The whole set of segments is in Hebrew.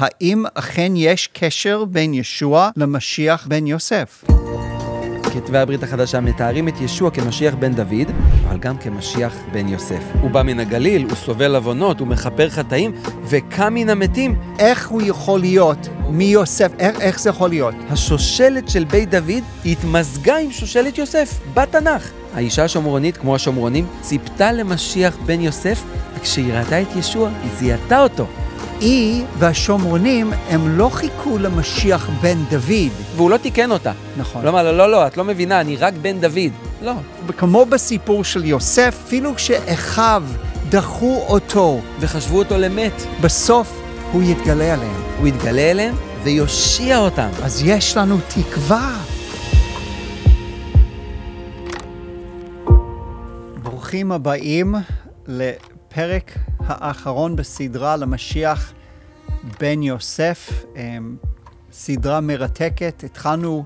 האם אכן יש קשר בין ישוע למשיח בן יוסף? כתבי הברית החדשה מתארים את ישוע כמשיח בן דוד, אבל גם כמשיח בן יוסף. הוא בא מן הגליל, הוא סובל עוונות, הוא מכפר חטאים, וקם מן המתים. איך הוא יכול להיות מיוסף? איך, איך זה יכול להיות? השושלת של בית דוד התמזגה עם שושלת יוסף, בתנ"ך. האישה השומרונית, כמו השומרונים, ציפתה למשיח בן יוסף, וכשהיא ראתה את ישוע, היא זיהתה אותו. היא והשומרונים, הם לא חיכו למשיח בן דוד. והוא לא תיקן אותה. נכון. לא, לא, לא, לא, את לא מבינה, אני רק בן דוד. לא. כמו בסיפור של יוסף, אפילו כשאחיו דחו אותו. וחשבו אותו למת. בסוף הוא יתגלה עליהם. הוא יתגלה אליהם ויושיע אותם. אז יש לנו תקווה. ברוכים הבאים לפרק האחרון בסדרה למשיח בן יוסף, אה, סדרה מרתקת. התחלנו,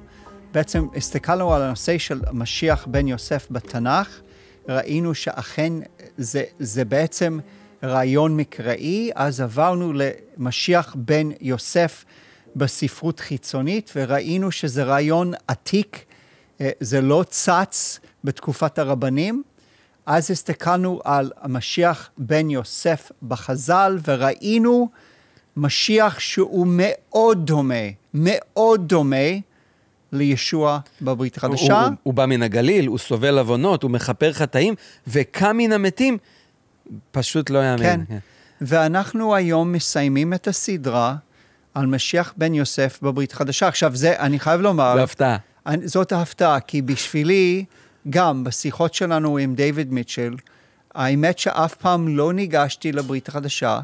בעצם הסתכלנו על הנושא של משיח בן יוסף בתנ"ך, ראינו שאכן זה, זה בעצם רעיון מקראי, אז עברנו למשיח בן יוסף בספרות חיצונית, וראינו שזה רעיון עתיק, אה, זה לא צץ בתקופת הרבנים. אז הסתכלנו על המשיח בן יוסף בחז"ל, וראינו משיח שהוא מאוד דומה, מאוד דומה לישוע בברית החדשה. הוא, הוא, הוא בא מן הגליל, הוא סובל עוונות, הוא מכפר חטאים, וקם מן המתים, פשוט לא יאמן. כן. כן. ואנחנו היום מסיימים את הסדרה על משיח בן יוסף בברית החדשה. עכשיו, זה, אני חייב לומר... זו הפתעה. זאת ההפתעה, כי בשבילי... גם בשיחות שלנו עם דייוויד מיטשל, האמת שאף פעם לא ניגשתי לברית החדשה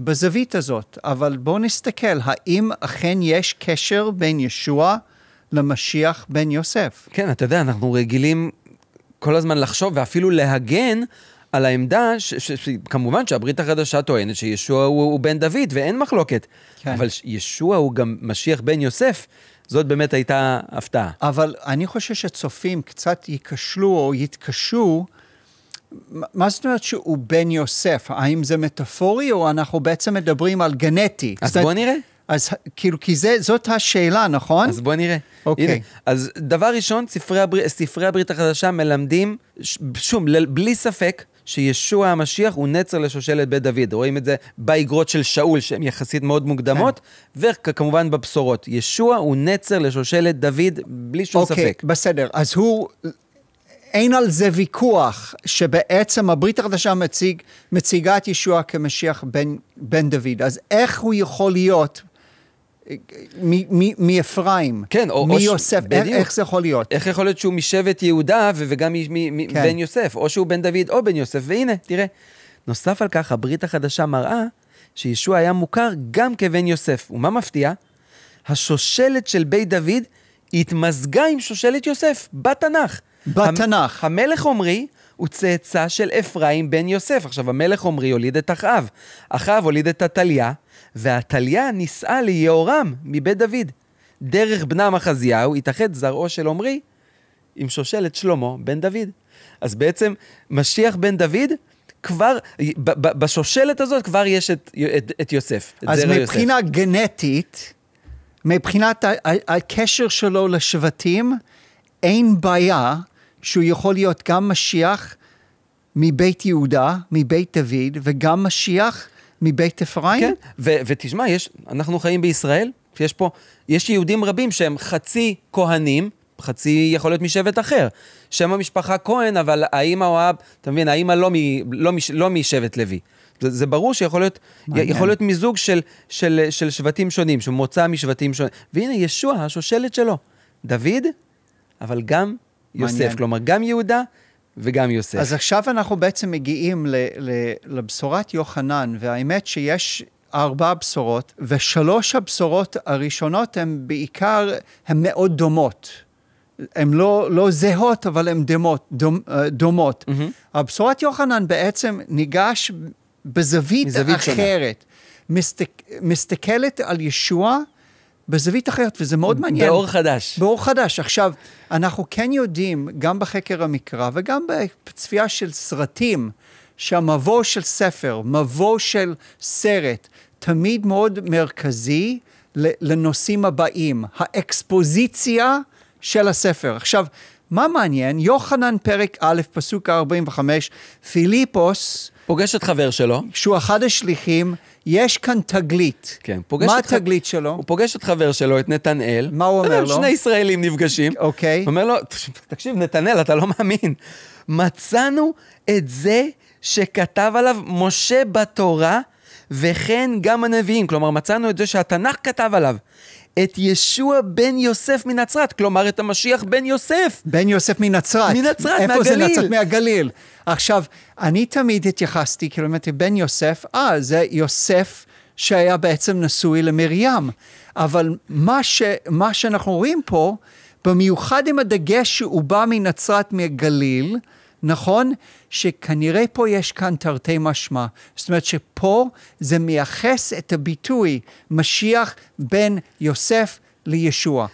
בזווית הזאת, אבל בואו נסתכל, האם אכן יש קשר בין ישוע למשיח בן יוסף? כן, אתה יודע, אנחנו רגילים כל הזמן לחשוב ואפילו להגן על העמדה, ש, ש, ש, כמובן שהברית החדשה טוענת שישוע הוא, הוא בן דוד ואין מחלוקת, כן. אבל ישוע הוא גם משיח בן יוסף. זאת באמת הייתה הפתעה. אבל אני חושב שצופים קצת ייכשלו או יתקשו. מה זאת אומרת שהוא בן יוסף? האם זה מטאפורי או אנחנו בעצם מדברים על גנטי? אז בוא נראה. אז כאילו, כי זה, זאת השאלה, נכון? אז בוא נראה. אוקיי. Okay. אז דבר ראשון, ספרי, הבר... ספרי הברית החדשה מלמדים, שום, ל... בלי ספק, שישוע המשיח הוא נצר לשושלת בית דוד. רואים את זה באגרות של שאול, שהן יחסית מאוד מוקדמות, כן. וכמובן בבשורות. ישוע הוא נצר לשושלת דוד, בלי שום אוקיי, ספק. אוקיי, בסדר. אז הוא... אין על זה ויכוח שבעצם הברית החדשה מציג, מציגה את ישוע כמשיח בן, בן דוד. אז איך הוא יכול להיות מאפרים, כן, או, מיוסף, ש... איך, איך זה יכול להיות? איך יכול להיות שהוא משבט יהודה וגם מ, כן. בן יוסף, או שהוא בן דוד או בן יוסף, והנה, תראה. נוסף על כך, הברית החדשה מראה שישוע היה מוכר גם כבן יוסף. ומה מפתיע? השושלת של בית דוד התמזגה עם שושלת יוסף, בתנ"ך. בתנ"ך. המ... המלך עמרי הוא צאצא של אפרים בן יוסף. עכשיו, המלך עמרי הוליד את אחאב. אחאב הוליד את עתליה. ועתליה נישאה ליהורם מבית דוד. דרך בנם אחזיהו התאחד זרעו של עמרי עם שושלת שלמה בן דוד. אז בעצם משיח בן דוד כבר, ב- ב- בשושלת הזאת כבר יש את, את, את יוסף, את אז מבחינה יוסף. גנטית, מבחינת הקשר שלו לשבטים, אין בעיה שהוא יכול להיות גם משיח מבית יהודה, מבית דוד, וגם משיח מבית אפרים? כן, ו- ותשמע, יש, אנחנו חיים בישראל, יש פה, יש יהודים רבים שהם חצי כהנים, חצי יכול להיות משבט אחר. שם המשפחה כהן, אבל האימא או האב, אתה מבין, האימא לא, מ, לא, מש, לא משבט לוי. זה, זה ברור שיכול להיות, מעניין. יכול להיות מיזוג של, של, של שבטים שונים, של מוצא משבטים שונים. והנה, ישוע, השושלת שלו, דוד, אבל גם יוסף. מעניין. כלומר, גם יהודה וגם יוסף. אז עכשיו אנחנו בעצם מגיעים ל, ל, לבשורת יוחנן, והאמת שיש ארבע בשורות, ושלוש הבשורות הראשונות הן בעיקר, הן מאוד דומות. הן לא, לא זהות, אבל הן אה, דומות. דומות. Mm-hmm. הבשורת יוחנן בעצם ניגש בזווית אחרת. שונה. מסתכלת על ישועה בזווית אחרת, וזה מאוד מעניין. באור חדש. באור חדש. עכשיו, אנחנו כן יודעים, גם בחקר המקרא וגם בצפייה של סרטים, שהמבוא של ספר, מבוא של סרט, תמיד מאוד מרכזי לנושאים הבאים, האקספוזיציה של הספר. עכשיו, מה מעניין? יוחנן פרק א', פסוק 45, פיליפוס פוגש את חבר שלו. שהוא אחד השליחים, יש כאן תגלית. כן, פוגש מה את... מה התגלית ח... שלו? הוא פוגש את חבר שלו, את נתנאל. מה הוא אומר לו? שני ישראלים נפגשים. אוקיי. הוא אומר לו, תקשיב, נתנאל, אתה לא מאמין. מצאנו את זה שכתב עליו משה בתורה, וכן גם הנביאים. כלומר, מצאנו את זה שהתנ"ך כתב עליו. את ישוע בן יוסף מנצרת, כלומר את המשיח בן יוסף. בן יוסף מנצרת. מנצרת, איפה מהגליל. איפה זה נצרת? מהגליל. עכשיו, אני תמיד התייחסתי, כאילו, אמרתי, בן יוסף, אה, זה יוסף שהיה בעצם נשוי למרים. אבל מה, ש, מה שאנחנו רואים פה, במיוחד עם הדגש שהוא בא מנצרת מהגליל, נכון שכנראה פה יש כאן תרתי משמע. זאת אומרת שפה זה מייחס את הביטוי משיח בן יוסף לישוע.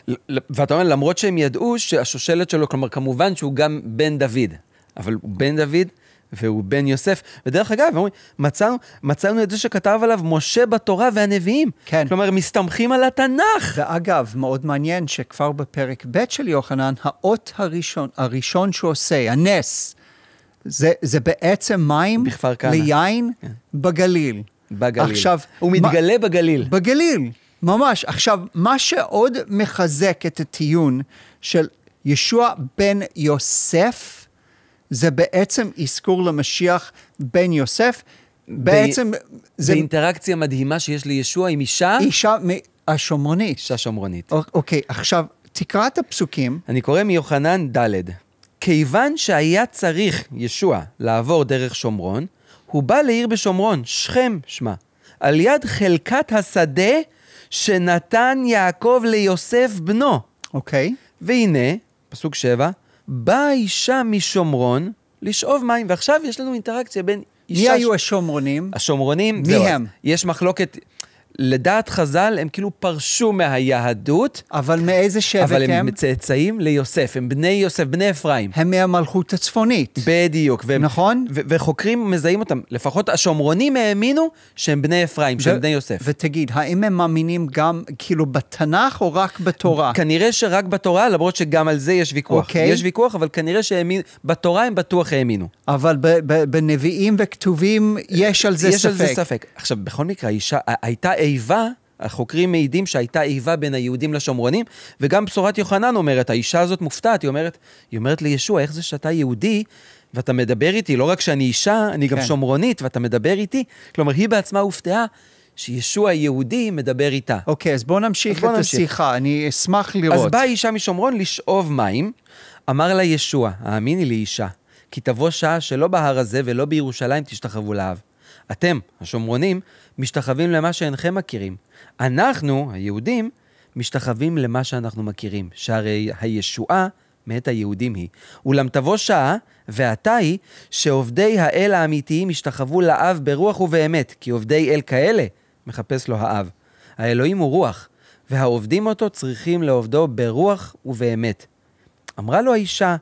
ואתה אומר, למרות שהם ידעו שהשושלת שלו, כלומר, כמובן שהוא גם בן דוד, אבל הוא בן דוד והוא בן יוסף. ודרך אגב, אומרים, מצאנו, מצאנו את זה שכתב עליו משה בתורה והנביאים. כן. כלומר, מסתמכים על התנ"ך. ואגב, מאוד מעניין שכבר בפרק ב' של יוחנן, האות הראשון, הראשון שהוא עושה, הנס, זה, זה בעצם מים ליין כן. בגליל. בגליל. עכשיו... הוא מתגלה מה, בגליל. בגליל, ממש. עכשיו, מה שעוד מחזק את הטיעון של ישוע בן יוסף, זה בעצם אזכור למשיח בן יוסף. בעצם זה... אינטראקציה מדהימה שיש לישוע עם אישה. אישה השומרונית. אישה שומרונית. אוקיי, אוקיי, עכשיו, תקרא את הפסוקים. אני קורא מיוחנן ד'. כיוון שהיה צריך ישוע לעבור דרך שומרון, הוא בא לעיר בשומרון, שכם שמה, על יד חלקת השדה שנתן יעקב ליוסף בנו. אוקיי. Okay. והנה, פסוק שבע, באה אישה משומרון לשאוב מים, ועכשיו יש לנו אינטראקציה בין אישה... מי היו השומרונים? השומרונים, מי זהו, מי הם? יש מחלוקת... לדעת חז"ל, הם כאילו פרשו מהיהדות. אבל מאיזה שבט אבל הם? אבל הם צאצאים ליוסף, הם בני יוסף, בני אפרים. הם מהמלכות הצפונית. בדיוק. והם, נכון. ו- וחוקרים מזהים אותם. לפחות השומרונים האמינו שהם בני אפרים, שהם בני יוסף. ותגיד, האם הם מאמינים גם כאילו בתנ"ך או רק בתורה? כנראה שרק בתורה, למרות שגם על זה יש ויכוח. אוקיי. יש ויכוח, אבל כנראה שבתורה הם בטוח האמינו. אבל בנביאים וכתובים יש על זה יש ספק. יש על זה ספק. עכשיו, בכל מקרה, הייתה... איבה, החוקרים מעידים שהייתה איבה בין היהודים לשומרונים, וגם בשורת יוחנן אומרת, האישה הזאת מופתעת, היא אומרת, היא אומרת לישוע, איך זה שאתה יהודי, ואתה מדבר איתי, לא רק שאני אישה, אני גם כן. שומרונית, ואתה מדבר איתי. כלומר, היא בעצמה הופתעה. שישוע יהודי מדבר איתה. אוקיי, okay, אז בואו נמשיך אז בוא את נמשיך. השיחה, אני אשמח לראות. אז באה אישה משומרון לשאוב מים, אמר לה ישוע, האמיני לי אישה, כי תבוא שעה שלא בהר הזה ולא בירושלים תשתחוו לאב. אתם, השומרונים, משתחווים למה שאינכם מכירים. אנחנו, היהודים, משתחווים למה שאנחנו מכירים, שהרי הישועה מאת היהודים היא. אולם תבוא שעה, ועתה היא, שעובדי האל האמיתיים ישתחוו לאב ברוח ובאמת, כי עובדי אל כאלה מחפש לו האב. האלוהים הוא רוח, והעובדים אותו צריכים לעובדו ברוח ובאמת. אמרה לו האישה,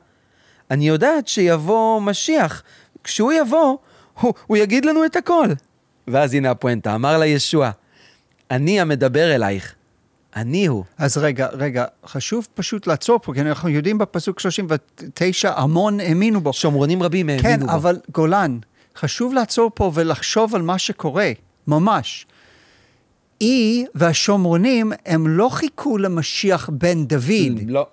אני יודעת שיבוא משיח, כשהוא יבוא, הוא, הוא יגיד לנו את הכל. ואז הנה הפואנטה, אמר לה ישוע, אני המדבר אלייך, אני הוא. אז רגע, רגע, חשוב פשוט לעצור פה, כי אנחנו יודעים בפסוק 39, המון האמינו בו. שומרונים רבים האמינו כן, בו. כן, אבל גולן, חשוב לעצור פה ולחשוב על מה שקורה, ממש. היא והשומרונים, הם לא חיכו למשיח בן דוד. לא,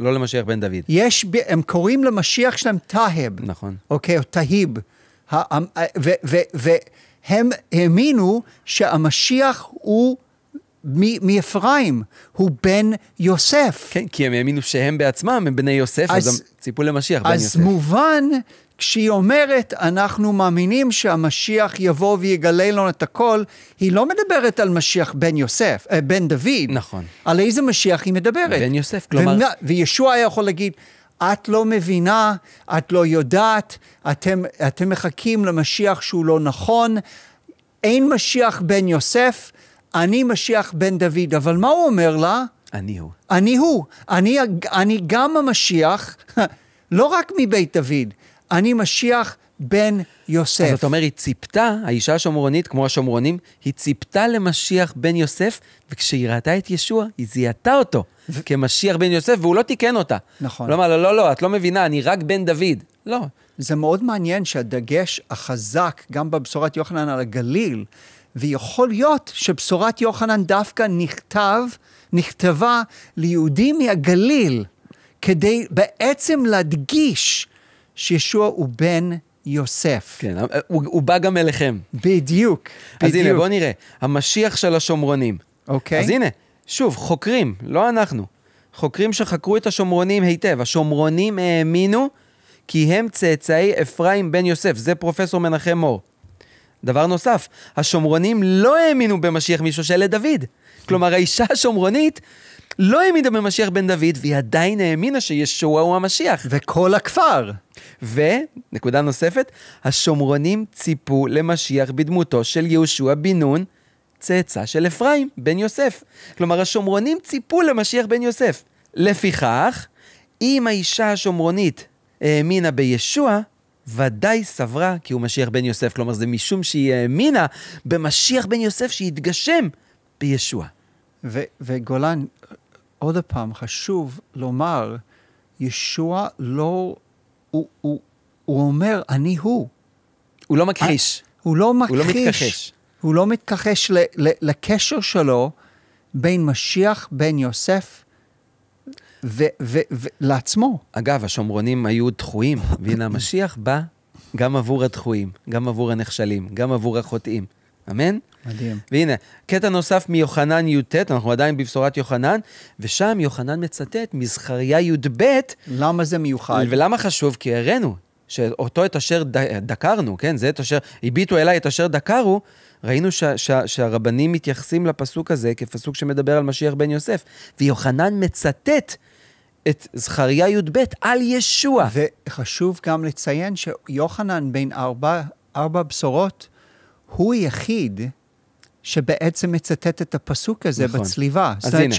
לא למשיח בן דוד. יש, הם קוראים למשיח שלהם טהב. נכון. אוקיי, או טהיב. אה, והם האמינו שהמשיח הוא מאפרים, הוא בן יוסף. כן, כי הם האמינו שהם בעצמם הם בני יוסף, אז, אז הם ציפו למשיח, בן יוסף. אז מובן, כשהיא אומרת, אנחנו מאמינים שהמשיח יבוא ויגלה לנו את הכל, היא לא מדברת על משיח בן יוסף, אה, בן דוד. נכון. על איזה משיח היא מדברת. בן יוסף, כלומר... ומה, וישוע היה יכול להגיד, את לא מבינה, את לא יודעת, אתם, אתם מחכים למשיח שהוא לא נכון, אין משיח בן יוסף, אני משיח בן דוד. אבל מה הוא אומר לה? אני הוא. אני הוא. אני, אני גם המשיח, לא רק מבית דוד, אני משיח בן יוסף. אז אתה אומר, היא ציפתה, האישה השומרונית, כמו השומרונים, היא ציפתה למשיח בן יוסף, וכשהיא ראתה את ישוע, היא זיהתה אותו ו... כמשיח בן יוסף, והוא לא תיקן אותה. נכון. כלומר, לא, לא, לא, את לא מבינה, אני רק בן דוד. לא. זה מאוד מעניין שהדגש החזק, גם בבשורת יוחנן על הגליל, ויכול להיות שבשורת יוחנן דווקא נכתב, נכתבה ליהודים מהגליל, כדי בעצם להדגיש שישוע הוא בן יוסף. יוסף. כן, אה, אה, הוא, הוא בא גם אליכם. בדיוק, אז בדיוק. הנה, בואו נראה. המשיח של השומרונים. אוקיי. אז הנה, שוב, חוקרים, לא אנחנו. חוקרים שחקרו את השומרונים היטב. השומרונים האמינו כי הם צאצאי אפרים בן יוסף. זה פרופסור מנחם מור. דבר נוסף, השומרונים לא האמינו במשיח משושלת דוד. כלומר, האישה השומרונית לא האמינה במשיח בן דוד, והיא עדיין האמינה שישוע הוא המשיח. וכל הכפר. ונקודה נוספת, השומרונים ציפו למשיח בדמותו של יהושע בן נון, צאצא של אפרים, בן יוסף. כלומר, השומרונים ציפו למשיח בן יוסף. לפיכך, אם האישה השומרונית האמינה בישוע, ודאי סברה כי הוא משיח בן יוסף. כלומר, זה משום שהיא האמינה במשיח בן יוסף שהתגשם בישוע. וגולן, עוד פעם, חשוב לומר, ישוע לא, הוא, הוא, הוא אומר, אני הוא. הוא לא מכחיש. הוא לא, לא מכחיש. הוא לא מתכחש. ל, ל, לקשר שלו בין משיח, בין יוסף ולעצמו. אגב, השומרונים היו דחויים, והנה המשיח בא גם עבור הדחויים, גם עבור הנחשלים, גם עבור החוטאים. אמן? מדהים. והנה, קטע נוסף מיוחנן י"ט, אנחנו עדיין בבשורת יוחנן, ושם יוחנן מצטט מזכריה י"ב. למה זה מיוחד? ולמה חשוב? כי הראינו שאותו את אשר דקרנו, כן? זה את אשר, הביטו אליי את אשר דקרו, ראינו ש, ש, שהרבנים מתייחסים לפסוק הזה כפסוק שמדבר על משיח בן יוסף. ויוחנן מצטט את זכריה י"ב על ישוע. וחשוב גם לציין שיוחנן בין ארבע, ארבע בשורות, הוא היחיד שבעצם מצטט את הפסוק הזה נכון. בצליבה. אז זאת אומרת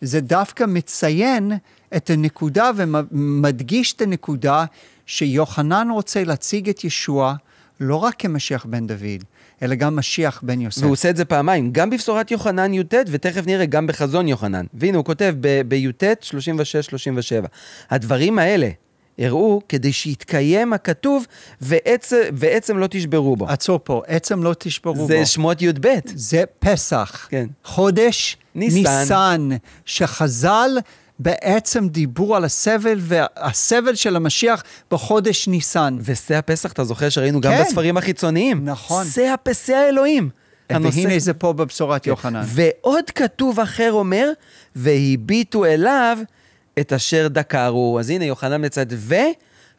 שזה דווקא מציין את הנקודה ומדגיש את הנקודה שיוחנן רוצה להציג את ישוע לא רק כמשיח בן דוד, אלא גם משיח בן יוסף. והוא עושה את זה פעמיים, גם בבשורת יוחנן י"ט, ותכף נראה גם בחזון יוחנן. והנה, הוא כותב בי"ט 36-37. הדברים האלה, הראו כדי שיתקיים הכתוב ועצם, ועצם לא תשברו בו. עצור פה, עצם לא תשברו זה בו. זה שמות י"ב. זה פסח. כן. חודש ניסן. ניסן, שחז"ל בעצם דיברו על הסבל והסבל של המשיח בחודש ניסן. ושא הפסח, אתה זוכר שראינו כן. גם בספרים החיצוניים? נכון. שא פסח האלוהים. הנושא... והנה זה פה בבשורת כן. יוחנן. ועוד כתוב אחר אומר, והביטו אליו את אשר דקרו. אז הנה, יוחנן לצד, ו...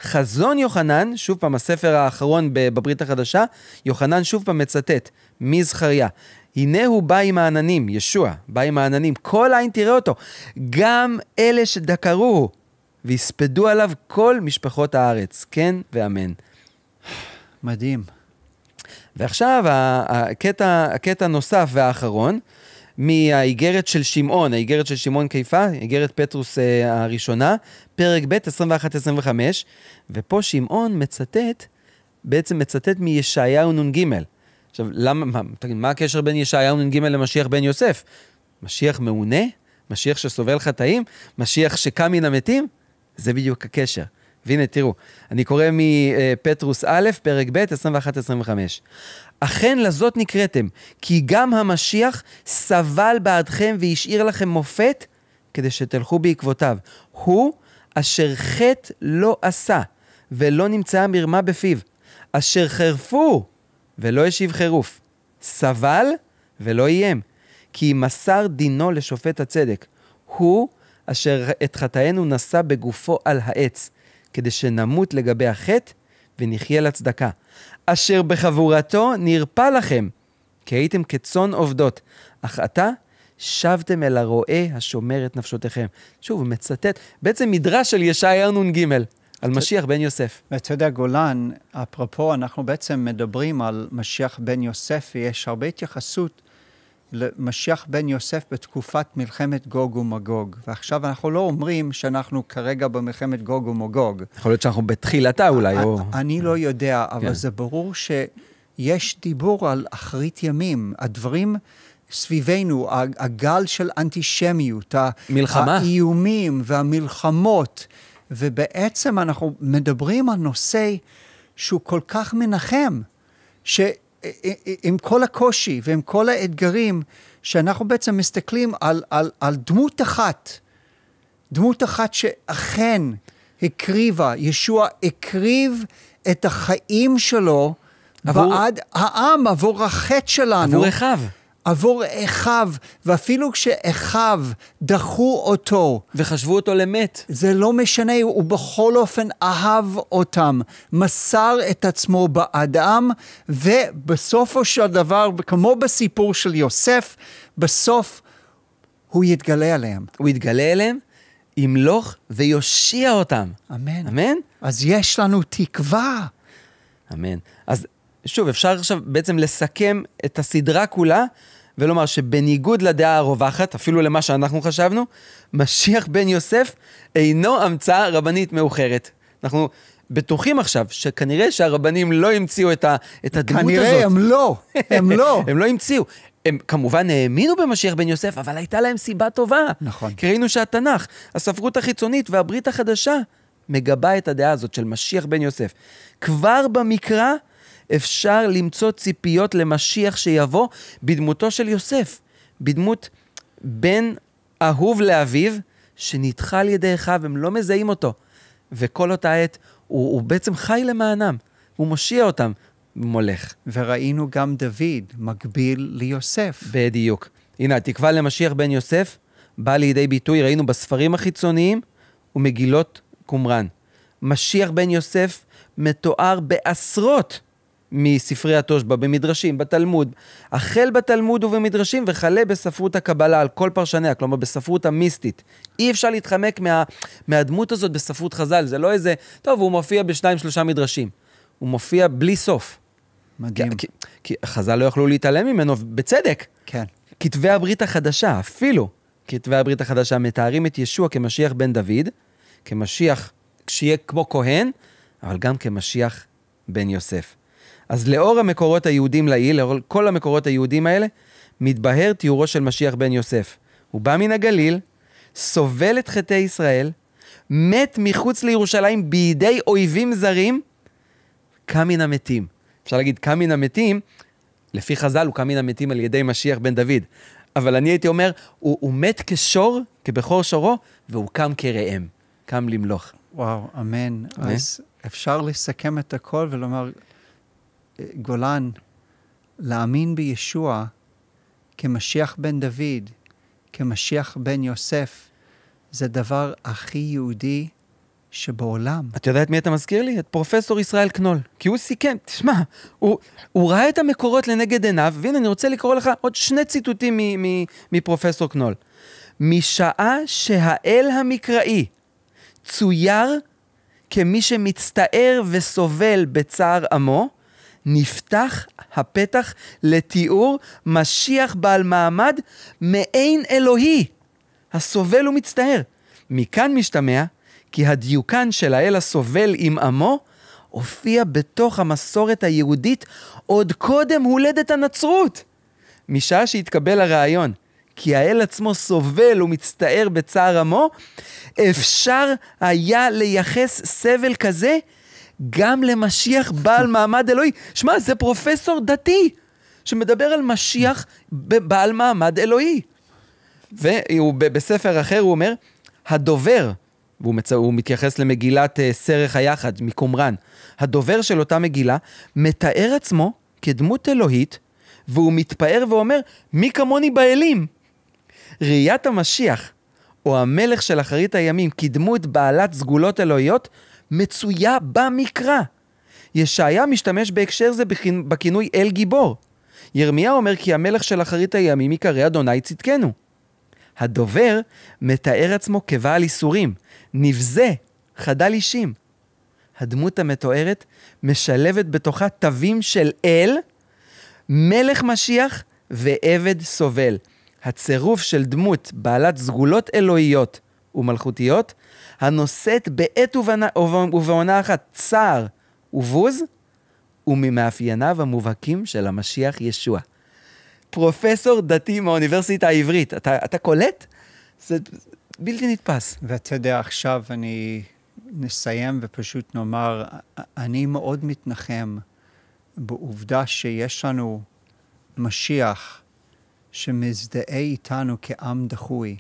חזון יוחנן, שוב פעם, הספר האחרון בברית החדשה, יוחנן שוב פעם מצטט מזכריה. הנה הוא בא עם העננים, ישוע, בא עם העננים, כל עין תראה אותו. גם אלה שדקרו ויספדו עליו כל משפחות הארץ, כן ואמן. מדהים. ועכשיו הקטע, הקטע נוסף והאחרון, מהאיגרת של שמעון, האיגרת של שמעון קיפה, איגרת פטרוס אה, הראשונה, פרק ב', 21-25, ופה שמעון מצטט, בעצם מצטט מישעיהו נ"ג. עכשיו, למה, מה, מה הקשר בין ישעיהו נ"ג למשיח בן יוסף? משיח מעונה? משיח שסובל חטאים? משיח שקם מן המתים? זה בדיוק הקשר. והנה, תראו, אני קורא מפטרוס א', פרק ב', 21-25. אכן לזאת נקראתם, כי גם המשיח סבל בעדכם והשאיר לכם מופת כדי שתלכו בעקבותיו. הוא אשר חטא לא עשה, ולא נמצאה מרמה בפיו, אשר חרפו, ולא השיב חירוף. סבל, ולא איים, כי מסר דינו לשופט הצדק. הוא אשר את חטאינו נשא בגופו על העץ. כדי שנמות לגבי החטא ונחיה לצדקה. אשר בחבורתו נרפא לכם, כי הייתם כצאן עובדות, אך עתה שבתם אל הרועה השומר את נפשותיכם. שוב, מצטט, בעצם מדרש של ישעיה נ"ג. על משיח בן יוסף. ואתה יודע, גולן, אפרופו, אנחנו בעצם מדברים על משיח בן יוסף, ויש הרבה התייחסות למשיח בן יוסף בתקופת מלחמת גוג ומגוג. ועכשיו אנחנו לא אומרים שאנחנו כרגע במלחמת גוג ומגוג. יכול להיות שאנחנו בתחילתה אולי, או... אני לא יודע, אבל כן. זה ברור שיש דיבור על אחרית ימים. הדברים... סביבנו, הגל של אנטישמיות, מלחמה. האיומים והמלחמות, ובעצם אנחנו מדברים על נושא שהוא כל כך מנחם, ש... עם כל הקושי ועם כל האתגרים, שאנחנו בעצם מסתכלים על, על, על דמות אחת, דמות אחת שאכן הקריבה, ישוע הקריב את החיים שלו עבור... בעד העם, עבור החטא שלנו. עבור אחיו. עבור אחיו, ואפילו כשאחיו דחו אותו. וחשבו אותו למת. זה לא משנה, הוא בכל אופן אהב אותם, מסר את עצמו בעדם, ובסופו של דבר, כמו בסיפור של יוסף, בסוף הוא יתגלה עליהם. הוא יתגלה עליהם, ימלוך ויושיע אותם. אמן. אמן? אז יש לנו תקווה. אמן. אז שוב, אפשר עכשיו בעצם לסכם את הסדרה כולה ולומר שבניגוד לדעה הרווחת, אפילו למה שאנחנו חשבנו, משיח בן יוסף אינו המצאה רבנית מאוחרת. אנחנו בטוחים עכשיו שכנראה שהרבנים לא המציאו את, ה, את הדמות כנראה הזאת. כנראה הם לא, הם לא. הם לא המציאו. הם כמובן האמינו במשיח בן יוסף, אבל הייתה להם סיבה טובה. נכון. כי ראינו שהתנ"ך, הספרות החיצונית והברית החדשה מגבה את הדעה הזאת של משיח בן יוסף. כבר במקרא אפשר למצוא ציפיות למשיח שיבוא בדמותו של יוסף, בדמות בן אהוב לאביו, שנדחה על ידי אחיו, הם לא מזהים אותו. וכל אותה עת, הוא, הוא בעצם חי למענם, הוא מושיע אותם, מולך. וראינו גם דוד, מקביל ליוסף. בדיוק. הנה, התקווה למשיח בן יוסף באה לידי ביטוי, ראינו בספרים החיצוניים ומגילות קומראן. משיח בן יוסף מתואר בעשרות מספרי התושב"א, במדרשים, בתלמוד, החל בתלמוד ובמדרשים וכלה בספרות הקבלה על כל פרשניה, כלומר בספרות המיסטית. אי אפשר להתחמק מה, מהדמות הזאת בספרות חז"ל, זה לא איזה, טוב, הוא מופיע בשניים שלושה מדרשים. הוא מופיע בלי סוף. מדהים. כי, כי, כי חז"ל לא יכלו להתעלם ממנו, בצדק. כן. כתבי הברית החדשה, אפילו כתבי הברית החדשה, מתארים את ישוע כמשיח בן דוד, כמשיח שיהיה כמו כהן, אבל גם כמשיח בן יוסף. אז לאור המקורות היהודים לעיל, לאור כל המקורות היהודים האלה, מתבהר תיאורו של משיח בן יוסף. הוא בא מן הגליל, סובל את חטאי ישראל, מת מחוץ לירושלים בידי אויבים זרים, קם מן המתים. אפשר להגיד, קם מן המתים, לפי חז"ל הוא קם מן המתים על ידי משיח בן דוד. אבל אני הייתי אומר, הוא, הוא מת כשור, כבכור שורו, והוא קם כראם, קם למלוך. וואו, אמן. אז אפשר לסכם את הכל ולומר, גולן, להאמין בישוע כמשיח בן דוד, כמשיח בן יוסף, זה הדבר הכי יהודי שבעולם. את יודעת מי אתה מזכיר לי? את פרופסור ישראל קנול. כי הוא סיכם, תשמע, הוא, הוא ראה את המקורות לנגד עיניו, והנה אני רוצה לקרוא לך עוד שני ציטוטים מפרופסור קנול. משעה שהאל המקראי צויר כמי שמצטער וסובל בצער עמו, נפתח הפתח לתיאור משיח בעל מעמד מעין אלוהי, הסובל ומצטער. מכאן משתמע כי הדיוקן של האל הסובל עם עמו הופיע בתוך המסורת היהודית עוד קודם הולדת הנצרות. משעה שהתקבל הרעיון כי האל עצמו סובל ומצטער בצער עמו, אפשר היה לייחס סבל כזה גם למשיח בעל מעמד אלוהי. שמע, זה פרופסור דתי שמדבר על משיח בעל מעמד אלוהי. ובספר אחר, הוא אומר, הדובר, והוא מצ... הוא מתייחס למגילת אה, סרח היחד מקומרן, הדובר של אותה מגילה מתאר עצמו כדמות אלוהית, והוא מתפאר ואומר, מי כמוני באלים? ראיית המשיח, או המלך של אחרית הימים, כדמות בעלת סגולות אלוהיות, מצויה במקרא. ישעיה משתמש בהקשר זה בכינוי אל גיבור. ירמיה אומר כי המלך של אחרית הימים יקרא אדוני צדקנו. הדובר מתאר עצמו כבעל איסורים, נבזה, חדל אישים. הדמות המתוארת משלבת בתוכה תווים של אל, מלך משיח ועבד סובל. הצירוף של דמות בעלת סגולות אלוהיות ומלכותיות הנושאת בעת ובעונה אחת צער ובוז, וממאפייניו המובהקים של המשיח ישוע. פרופסור דתי מהאוניברסיטה העברית, אתה, אתה קולט? זה בלתי נתפס. ואתה יודע, עכשיו אני נסיים ופשוט נאמר, אני מאוד מתנחם בעובדה שיש לנו משיח שמזדהה איתנו כעם דחוי.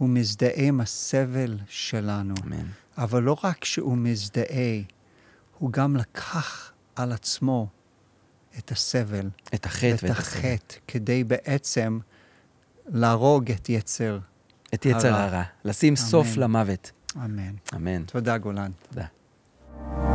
הוא מזדהה עם הסבל שלנו. אמן. אבל לא רק שהוא מזדהה, הוא גם לקח על עצמו את הסבל. את החטא ואת, ואת הסבל. החטא, כדי בעצם להרוג את יצר הרע. את יצר הרע. לשים אמן. סוף למוות. אמן. אמן. תודה, גולן. תודה.